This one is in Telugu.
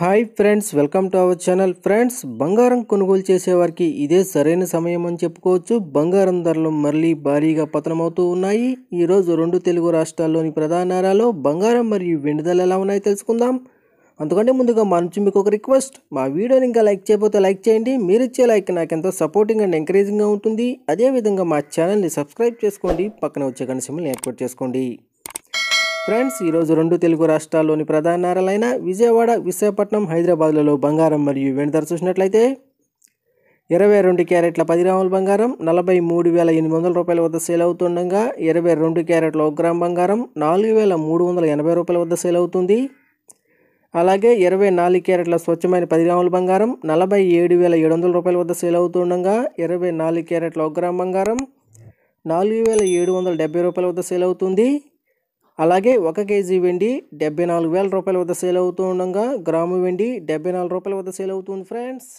hi friends welcome to our channel friends బంగారం కొనుగోలు చేసేవారికి ఇదే సరైన సమయం అని చెప్పుకోవచ్చు బంగారం ధరలు మళ్ళీ భారీగా పతనమవుతూ ఉన్నాయి ఈరోజు రెండు తెలుగు రాష్ట్రాల్లోని ప్రధాన నేరాలు బంగారం మరియు వెండి ధరలు ఎలా ఉన్నాయో తెలుసుకుందాం అందుకంటే ముందుగా మా నుంచి మీకు ఒక రిక్వెస్ట్ మా వీడియోని ఇంకా లైక్ చేయకపోతే లైక్ చేయండి మీరు ఇచ్చే లైక్ నాకు ఎంతో సపోర్టింగ్ అండ్ ఎంకరేజింగ్గా ఉంటుంది అదేవిధంగా మా ఛానల్ని సబ్స్క్రైబ్ చేసుకోండి పక్కన వచ్చే కనసిమ్మల్ని ఏర్పాటు చేసుకోండి ఫ్రెండ్స్ ఈరోజు రెండు తెలుగు రాష్ట్రాల్లోని ప్రధాన నగరాలైన విజయవాడ విశాఖపట్నం హైదరాబాద్లలో బంగారం మరియు వెండి ధర చూసినట్లయితే ఇరవై రెండు క్యారెట్ల పది గ్రాముల బంగారం నలభై మూడు వేల ఎనిమిది వందల రూపాయల వద్ద సేల్ అవుతుండగా ఇరవై రెండు క్యారెట్ల ఒక గ్రామ్ బంగారం నాలుగు వేల మూడు వందల ఎనభై రూపాయల వద్ద సేల్ అవుతుంది అలాగే ఇరవై నాలుగు క్యారెట్ల స్వచ్ఛమైన పది గ్రాముల బంగారం నలభై ఏడు వేల ఏడు వందల రూపాయల వద్ద సేల్ అవుతుండగా ఇరవై నాలుగు క్యారెట్ల ఒక గ్రామ్ బంగారం నాలుగు వేల ఏడు వందల డెబ్బై రూపాయల వద్ద సేల్ అవుతుంది అలాగే ఒక కేజీ వెండి డెబ్బై నాలుగు వేల రూపాయల వద్ద సేల్ అవుతూ ఉండగా గ్రాము వెండి డెబ్బై నాలుగు రూపాయల వద్ద సేల్ అవుతుంది ఫ్రెండ్స్